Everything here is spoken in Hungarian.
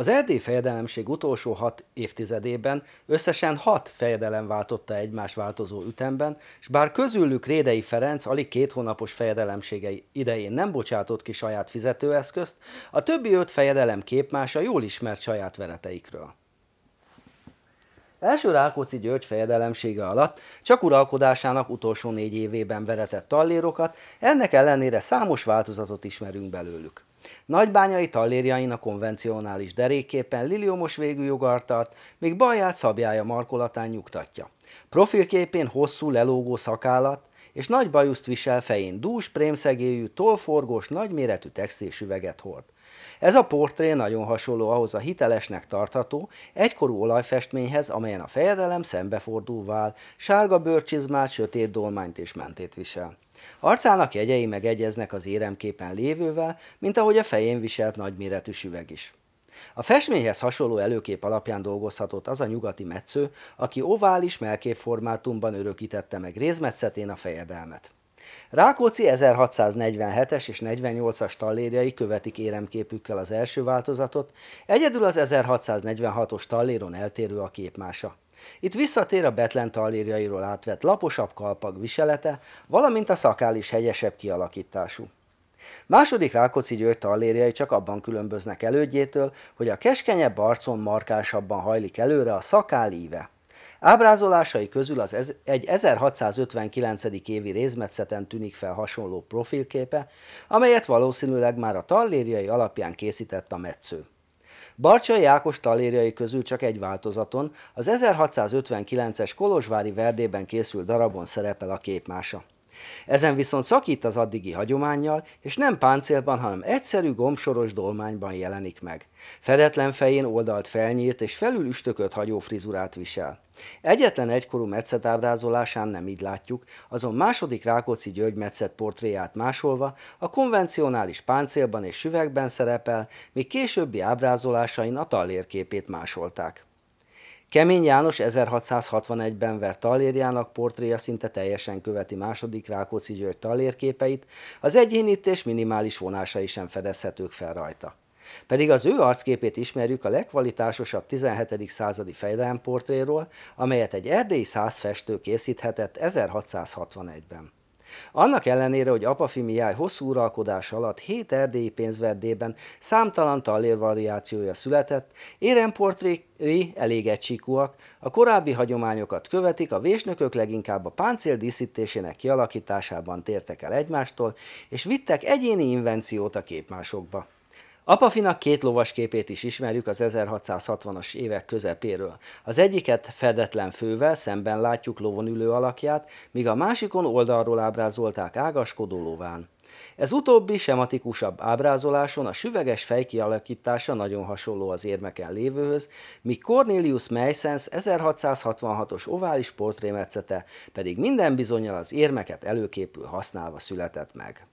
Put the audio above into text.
Az erdély fejedelemség utolsó hat évtizedében összesen hat fejedelem váltotta egymás változó ütemben, és bár közülük Rédei Ferenc alig két hónapos fejedelemségei idején nem bocsátott ki saját fizetőeszközt, a többi öt fejedelem képmása jól ismert saját vereteikről. Első Rákóczi György fejedelemsége alatt csak uralkodásának utolsó négy évében veretett tallérokat, ennek ellenére számos változatot ismerünk belőlük. Nagybányai tallérjain a konvencionális deréképen liliomos végű jogartart, még baját szabjája markolatán nyugtatja. Profilképén hosszú lelógó szakállat, és nagy bajuszt visel fején dús, prémszegélyű, tolforgós, nagyméretű textilsüveget hord. Ez a portré nagyon hasonló ahhoz a hitelesnek tartható, egykorú olajfestményhez, amelyen a fejedelem szembefordulvál, sárga bőrcsizmát, sötét dolmányt és mentét visel. Arcának jegyei megegyeznek az éremképen lévővel, mint ahogy a fején viselt nagyméretű süveg is. A festményhez hasonló előkép alapján dolgozhatott az a nyugati metsző, aki ovális melképformátumban örökítette meg részmetszetén a fejedelmet. Rákóczi 1647-es és 48-as tallérjai követik éremképükkel az első változatot, egyedül az 1646-os talléron eltérő a képmása. Itt visszatér a Betlen talérjairól átvett laposabb kalpag viselete, valamint a szakál is hegyesebb kialakítású. Második Rákóczi György tallérjai csak abban különböznek elődjétől, hogy a keskenyebb arcon markásabban hajlik előre a szakál íve. Ábrázolásai közül az ez, egy 1659. évi részmetszeten tűnik fel hasonló profilképe, amelyet valószínűleg már a tallérjai alapján készített a metsző. Barcsai Ákos talérjai közül csak egy változaton, az 1659-es Kolozsvári Verdében készült darabon szerepel a képmása. Ezen viszont szakít az addigi hagyományjal, és nem páncélban, hanem egyszerű gombsoros dolmányban jelenik meg. Fedetlen fején oldalt felnyírt és felül üstököt hagyó frizurát visel. Egyetlen egykorú metszet ábrázolásán nem így látjuk, azon második Rákóczi György metszet portréját másolva a konvencionális páncélban és süvegben szerepel, míg későbbi ábrázolásain a tallérképét másolták. Kemény János 1661-ben vert Tallérjának portréja szinte teljesen követi második Rákóczi György talérképeit, az egyénítés minimális vonásai sem fedezhetők fel rajta. Pedig az ő arcképét ismerjük a legkvalitásosabb 17. századi fejdelem portréról, amelyet egy erdélyi száz festő készíthetett 1661-ben. Annak ellenére, hogy apa Mihály hosszú uralkodás alatt hét erdélyi pénzverdében számtalan variációja született, érenportréi elég egysíkúak, a korábbi hagyományokat követik, a vésnökök leginkább a páncél díszítésének kialakításában tértek el egymástól, és vittek egyéni invenciót a képmásokba. Apafinak két lovas képét is ismerjük az 1660-as évek közepéről. Az egyiket fedetlen fővel szemben látjuk lovon ülő alakját, míg a másikon oldalról ábrázolták ágaskodó lován. Ez utóbbi sematikusabb ábrázoláson a süveges fej kialakítása nagyon hasonló az érmeken lévőhöz, míg Cornelius Meissens 1666-os ovális portrémetszete pedig minden bizonyal az érmeket előképül használva született meg.